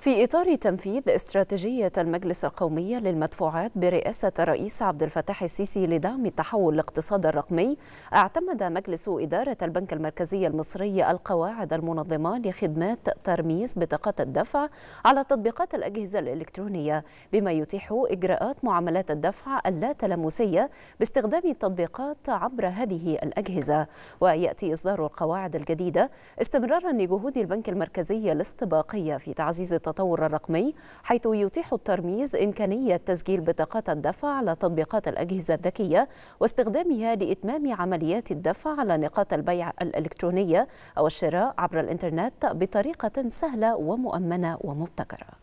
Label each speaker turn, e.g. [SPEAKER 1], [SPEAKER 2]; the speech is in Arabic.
[SPEAKER 1] في إطار تنفيذ استراتيجية المجلس القومي للمدفوعات برئاسة الرئيس عبد الفتاح السيسي لدعم التحول الاقتصادي الرقمي اعتمد مجلس إدارة البنك المركزي المصري القواعد المنظمة لخدمات ترميز بطاقات الدفع على تطبيقات الأجهزة الإلكترونية بما يتيح إجراءات معاملات الدفع اللا تلمسية باستخدام التطبيقات عبر هذه الأجهزة ويأتي إصدار القواعد الجديدة استمرارا لجهود البنك المركزي الاستباقية في تعزيز التطبيقات التطور الرقمي حيث يتيح الترميز إمكانية تسجيل بطاقات الدفع على تطبيقات الأجهزة الذكية واستخدامها لإتمام عمليات الدفع على نقاط البيع الإلكترونية أو الشراء عبر الإنترنت بطريقة سهلة ومؤمنة ومبتكرة